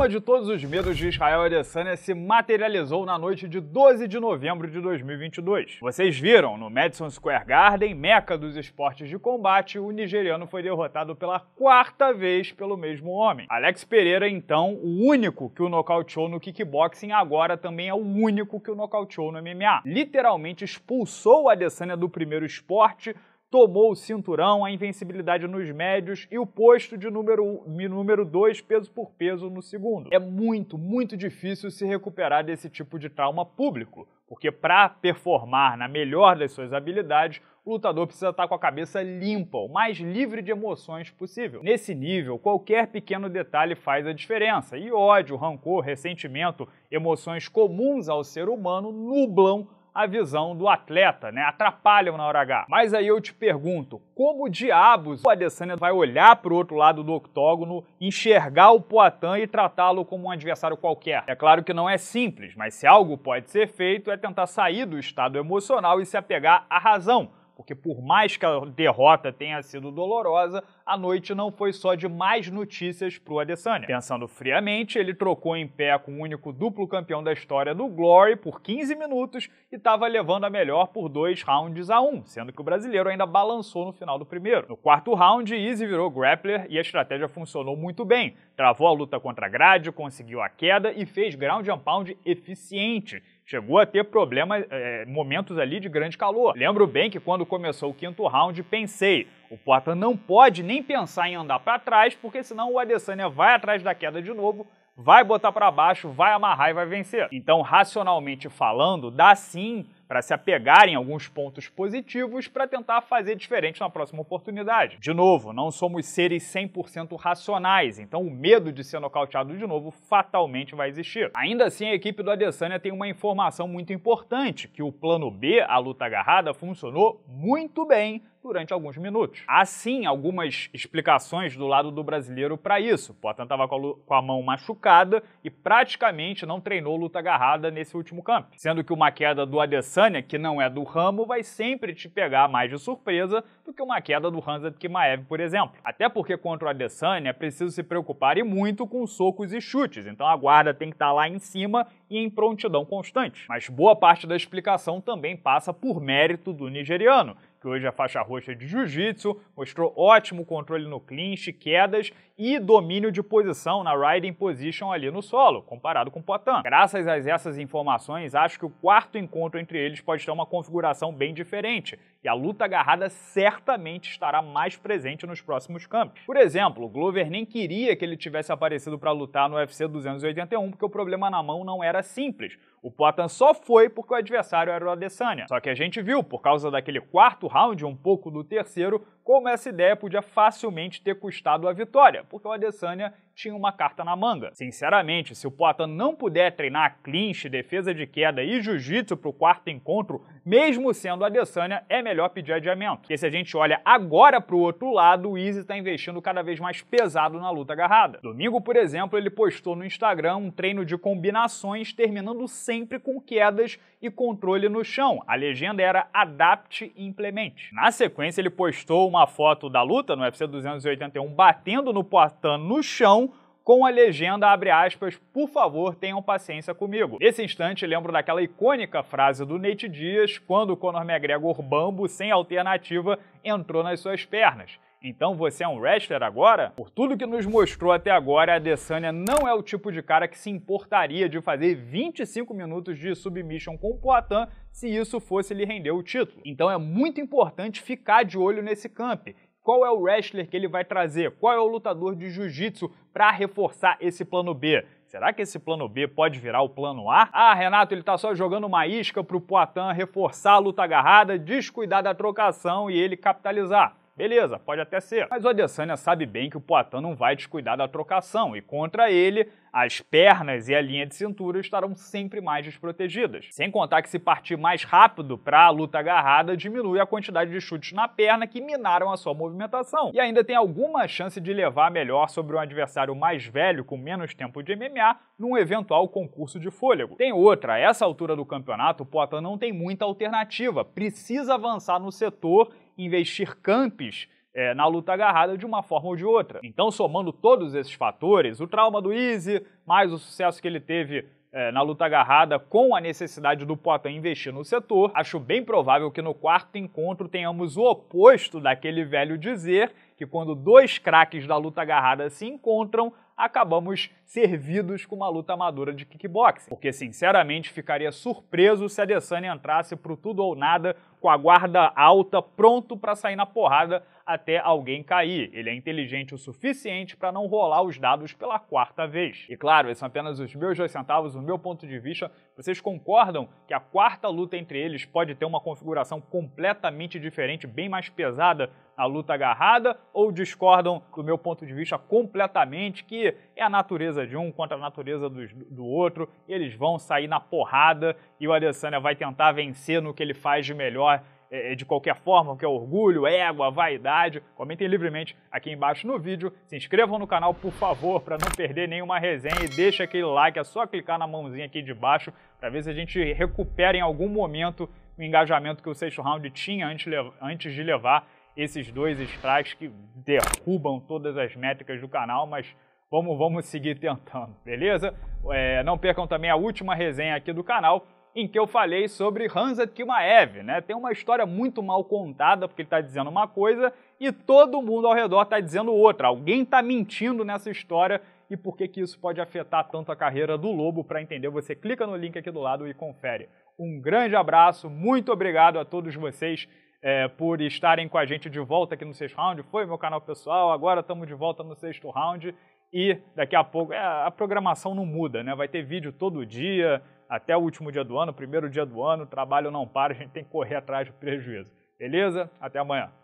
soma de todos os medos de Israel Adesanya se materializou na noite de 12 de novembro de 2022. Vocês viram, no Madison Square Garden, meca dos esportes de combate, o nigeriano foi derrotado pela quarta vez pelo mesmo homem. Alex Pereira, então, o único que o nocauteou no kickboxing, agora também é o único que o nocauteou no MMA. Literalmente expulsou o Adesanya do primeiro esporte, tomou o cinturão, a invencibilidade nos médios e o posto de número 2, número dois, peso por peso, no segundo. É muito, muito difícil se recuperar desse tipo de trauma público, porque para performar na melhor das suas habilidades, o lutador precisa estar tá com a cabeça limpa, o mais livre de emoções possível. Nesse nível, qualquer pequeno detalhe faz a diferença, e ódio, rancor, ressentimento, emoções comuns ao ser humano nublam a visão do atleta, né? Atrapalham na hora H. Mas aí eu te pergunto, como diabos o Adesanya vai olhar para o outro lado do octógono, enxergar o Poitin e tratá-lo como um adversário qualquer? É claro que não é simples, mas se algo pode ser feito é tentar sair do estado emocional e se apegar à razão porque por mais que a derrota tenha sido dolorosa, a noite não foi só de mais notícias para o Adesanya. Pensando friamente, ele trocou em pé com o único duplo campeão da história do Glory por 15 minutos e estava levando a melhor por dois rounds a um, sendo que o brasileiro ainda balançou no final do primeiro. No quarto round, Easy virou grappler e a estratégia funcionou muito bem. Travou a luta contra a grade, conseguiu a queda e fez ground and pound eficiente Chegou a ter problemas, é, eh, momentos ali de grande calor. Lembro bem que quando começou o quinto round, pensei, o porta não pode nem pensar em andar para trás, porque senão o Adesanya vai atrás da queda de novo, vai botar para baixo, vai amarrar e vai vencer. Então, racionalmente falando, dá sim para se apegar em alguns pontos positivos para tentar fazer diferente na próxima oportunidade. De novo, não somos seres 100% racionais, então o medo de ser nocauteado de novo fatalmente vai existir. Ainda assim, a equipe do Adesanya tem uma informação muito importante, que o plano B, a luta agarrada, funcionou muito bem durante alguns minutos. Há sim algumas explicações do lado do brasileiro para isso. Poitin estava com a mão machucada e praticamente não treinou luta agarrada nesse último campo. Sendo que uma queda do Adesanya Adesanya, que não é do ramo, vai sempre te pegar mais de surpresa do que uma queda do Hanzat Kimaev, por exemplo. Até porque contra o Adesanya é preciso se preocupar e muito com socos e chutes, então a guarda tem que estar tá lá em cima e em prontidão constante. Mas boa parte da explicação também passa por mérito do nigeriano, que hoje é faixa roxa de jiu-jitsu, mostrou ótimo controle no clinch, quedas e domínio de posição na riding position ali no solo, comparado com o Potan. Graças a essas informações, acho que o quarto encontro entre eles pode ter uma configuração bem diferente, e a luta agarrada certamente estará mais presente nos próximos campos. Por exemplo, o Glover nem queria que ele tivesse aparecido para lutar no UFC 281 porque o problema na mão não era simples. O Potan só foi porque o adversário era o Adesanya. Só que a gente viu, por causa daquele quarto round, um pouco do terceiro, como essa ideia podia facilmente ter custado a vitória, porque o Adesanya tinha uma carta na manga. Sinceramente, se o Poatan não puder treinar clinch, defesa de queda e jiu-jitsu para o quarto encontro, mesmo sendo Adesanya, é melhor pedir adiamento. Porque se a gente olha agora para o outro lado, o Izzy está investindo cada vez mais pesado na luta agarrada. Domingo, por exemplo, ele postou no Instagram um treino de combinações, terminando sempre com quedas e controle no chão. A legenda era adapte e implemente. Na sequência, ele postou uma foto da luta no UFC 281 batendo no Poitin no chão com a legenda abre aspas, por favor, tenham paciência comigo. Nesse instante, lembro daquela icônica frase do Nate Dias quando o Conor McGregor bambo sem alternativa entrou nas suas pernas. Então você é um wrestler agora? Por tudo que nos mostrou até agora, a Adesanya não é o tipo de cara que se importaria de fazer 25 minutos de submission com o Poitin se isso fosse lhe render o título. Então é muito importante ficar de olho nesse camp qual é o wrestler que ele vai trazer, qual é o lutador de jiu-jitsu para reforçar esse plano B. Será que esse plano B pode virar o plano A? Ah, Renato, ele tá só jogando uma isca pro Poitin reforçar a luta agarrada, descuidar da trocação e ele capitalizar. Beleza, pode até ser. Mas o Adesanya sabe bem que o Poitin não vai descuidar da trocação e contra ele, as pernas e a linha de cintura estarão sempre mais desprotegidas. Sem contar que se partir mais rápido para a luta agarrada, diminui a quantidade de chutes na perna que minaram a sua movimentação. E ainda tem alguma chance de levar melhor sobre um adversário mais velho com menos tempo de MMA num eventual concurso de fôlego. Tem outra, a essa altura do campeonato, o Poitin não tem muita alternativa, precisa avançar no setor investir campes é, na luta agarrada de uma forma ou de outra. Então, somando todos esses fatores, o trauma do Easy, mais o sucesso que ele teve é, na luta agarrada com a necessidade do Poitin investir no setor, acho bem provável que no quarto encontro tenhamos o oposto daquele velho dizer que quando dois craques da luta agarrada se encontram, acabamos servidos com uma luta amadora de kickboxing. Porque, sinceramente, ficaria surpreso se a Adesanya entrasse pro tudo ou nada com a guarda alta, pronto para sair na porrada até alguém cair. Ele é inteligente o suficiente para não rolar os dados pela quarta vez. E claro, esses são apenas os meus dois centavos, o meu ponto de vista. Vocês concordam que a quarta luta entre eles pode ter uma configuração completamente diferente, bem mais pesada na luta agarrada? Ou discordam do meu ponto de vista completamente que é a natureza de um contra a natureza do, do outro, eles vão sair na porrada e o Adesanya vai tentar vencer no que ele faz de melhor é, é, de qualquer forma, que é orgulho, égua, vaidade, comentem livremente aqui embaixo no vídeo. Se inscrevam no canal, por favor, para não perder nenhuma resenha e deixa aquele like, é só clicar na mãozinha aqui de baixo para ver se a gente recupera em algum momento o engajamento que o sexto round tinha antes de levar esses dois strikes que derrubam todas as métricas do canal, mas vamos, vamos seguir tentando, beleza? É, não percam também a última resenha aqui do canal, em que eu falei sobre Hansat Kimaev, né? Tem uma história muito mal contada, porque ele está dizendo uma coisa e todo mundo ao redor está dizendo outra. Alguém está mentindo nessa história e por que, que isso pode afetar tanto a carreira do Lobo? Para entender, você clica no link aqui do lado e confere. Um grande abraço, muito obrigado a todos vocês é, por estarem com a gente de volta aqui no sexto round. Foi meu canal pessoal, agora estamos de volta no sexto round e daqui a pouco é, a programação não muda, né? Vai ter vídeo todo dia, até o último dia do ano, primeiro dia do ano, trabalho não para, a gente tem que correr atrás do prejuízo. Beleza? Até amanhã.